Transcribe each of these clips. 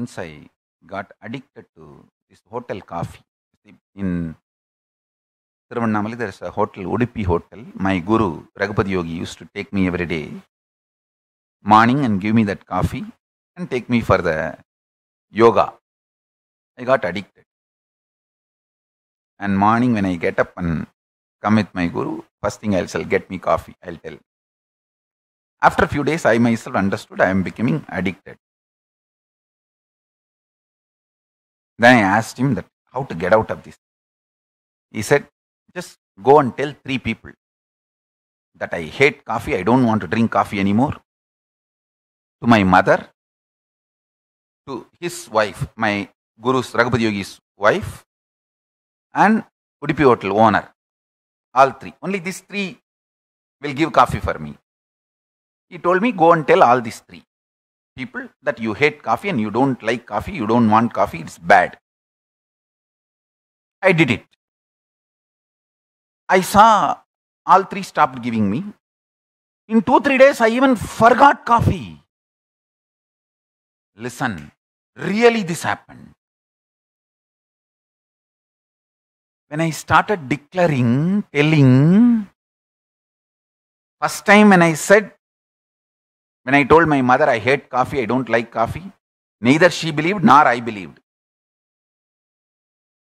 once I got addicted to this hotel coffee. In Thiruvannamalai, there is a hotel, Udupi Hotel. My guru, Raghupada Yogi, used to take me every day, morning, and give me that coffee and take me for the yoga. I got addicted. And morning, when I get up and come with my guru, first thing I'll say, get me coffee, I'll tell. After a few days, I myself understood I am becoming addicted. Then I asked him that how to get out of this. He said, just go and tell three people that I hate coffee, I don't want to drink coffee anymore. To my mother, to his wife, my Guru's Raghupati Yogi's wife, and Udupi Hotel owner. All three. Only these three will give coffee for me. He told me, go and tell all these three people that you hate coffee and you don't like coffee, you don't want coffee, it's bad. I did it. I saw all three stopped giving me. In two, three days, I even forgot coffee. Listen, really, this happened. When I started declaring, telling, first time when I said, when I told my mother I hate coffee, I don't like coffee, neither she believed nor I believed.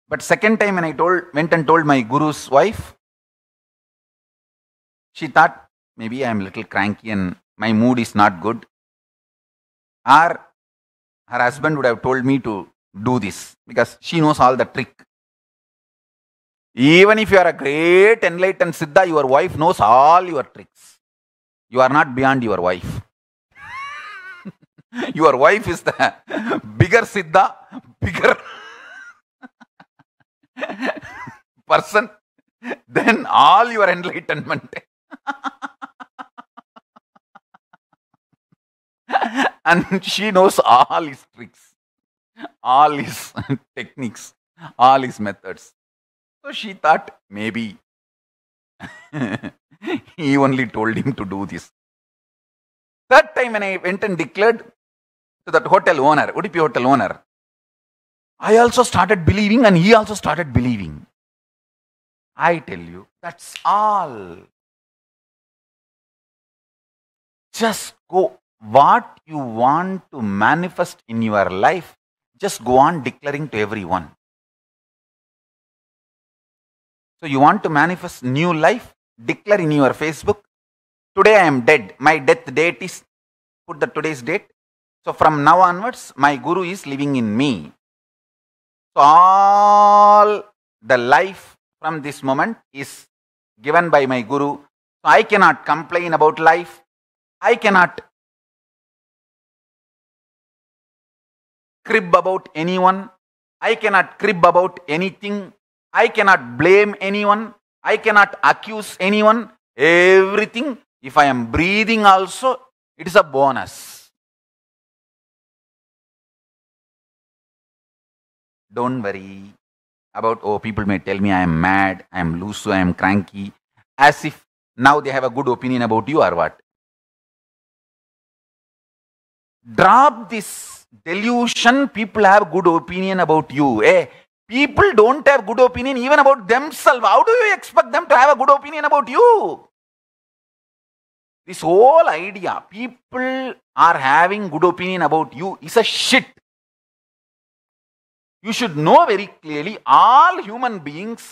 But second time when I told, went and told my guru's wife, she thought maybe I am a little cranky and my mood is not good. Or her husband would have told me to do this because she knows all the trick. Even if you are a great enlightened Siddha, your wife knows all your tricks. You are not beyond your wife. Your wife is the bigger Siddha, bigger person than all your enlightenment. and she knows all his tricks, all his techniques, all his methods. So she thought maybe he only told him to do this. Third time when I went and declared, to that hotel owner, Udupi hotel owner. I also started believing and he also started believing. I tell you, that's all. Just go. What you want to manifest in your life, just go on declaring to everyone. So, you want to manifest new life? Declare in your Facebook, today I am dead. My death date is, put the today's date, so from now onwards, my Guru is living in me. So all the life from this moment is given by my Guru. So I cannot complain about life. I cannot crib about anyone. I cannot crib about anything. I cannot blame anyone. I cannot accuse anyone. Everything, if I am breathing also, it is a bonus. Don't worry about, oh, people may tell me I am mad, I am loose, I am cranky, as if now they have a good opinion about you or what. Drop this delusion, people have good opinion about you. Eh? People don't have good opinion even about themselves. How do you expect them to have a good opinion about you? This whole idea, people are having good opinion about you, is a shit you should know very clearly all human beings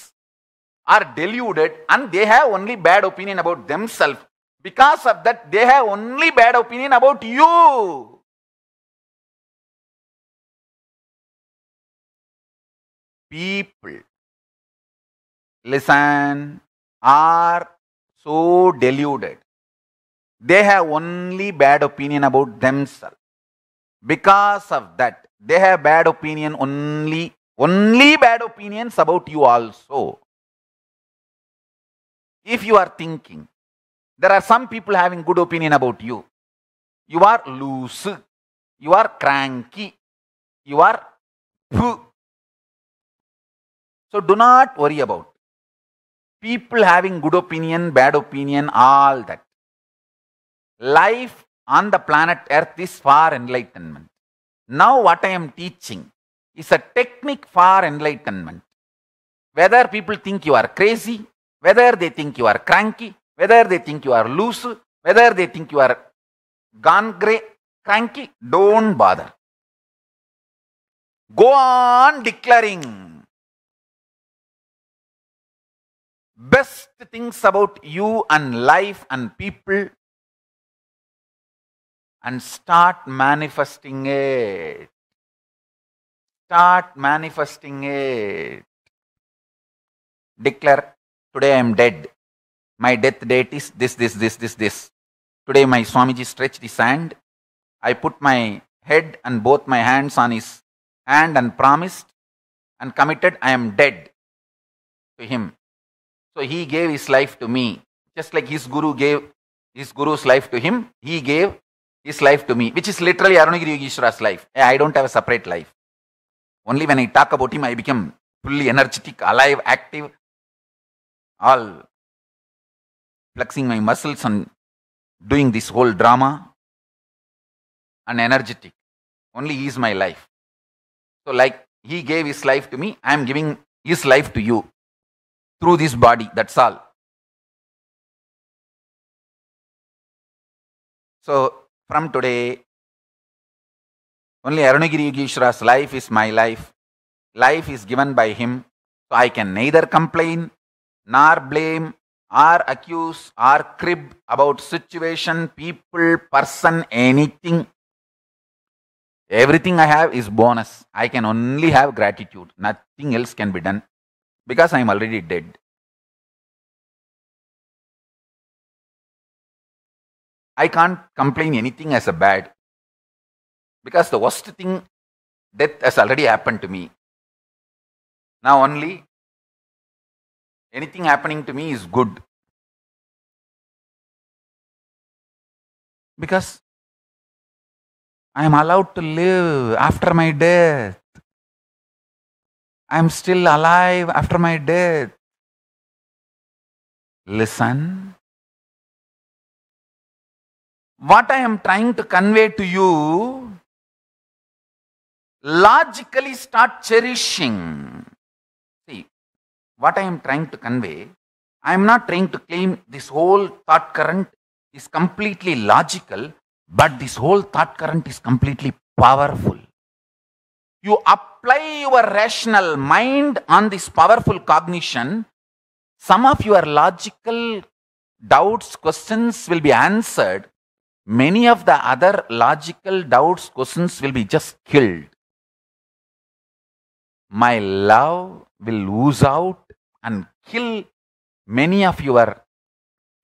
are deluded and they have only bad opinion about themselves. Because of that, they have only bad opinion about you. People, listen, are so deluded. They have only bad opinion about themselves. Because of that, they have bad opinion only, only bad opinions about you also. If you are thinking, there are some people having good opinion about you. You are loose. You are cranky. You are poo. So do not worry about people having good opinion, bad opinion, all that. Life on the planet Earth is for enlightenment. Now, what I am teaching is a technique for enlightenment. Whether people think you are crazy, whether they think you are cranky, whether they think you are loose, whether they think you are gone grey, cranky, don't bother. Go on declaring best things about you and life and people and start manifesting it. Start manifesting it. Declare, today I am dead. My death date is this, this, this, this, this. Today my Swamiji stretched his hand. I put my head and both my hands on his hand and promised and committed, I am dead to him. So he gave his life to me. Just like his guru gave his guru's life to him, he gave his life to me, which is literally Arunagiri Yogeshwara's life. I don't have a separate life. Only when I talk about him, I become fully energetic, alive, active, all flexing my muscles and doing this whole drama and energetic. Only he is my life. So, like he gave his life to me, I am giving his life to you through this body. That's all. So, from today, only Arunagiri Yogeshwara's life is my life. Life is given by him, so I can neither complain, nor blame, or accuse, or crib about situation, people, person, anything. Everything I have is bonus. I can only have gratitude. Nothing else can be done because I am already dead. I can't complain anything as a bad because the worst thing, death has already happened to me. Now only anything happening to me is good. Because I am allowed to live after my death. I am still alive after my death. Listen what I am trying to convey to you, logically start cherishing. See, what I am trying to convey, I am not trying to claim this whole thought current is completely logical, but this whole thought current is completely powerful. You apply your rational mind on this powerful cognition, some of your logical doubts, questions will be answered many of the other logical doubts, questions will be just killed. My love will lose out and kill many of your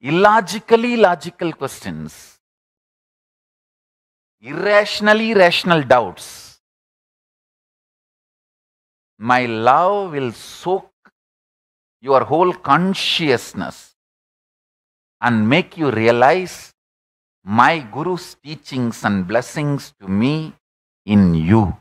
illogically logical questions, irrationally rational doubts. My love will soak your whole consciousness and make you realize my Guru's teachings and blessings to me in you.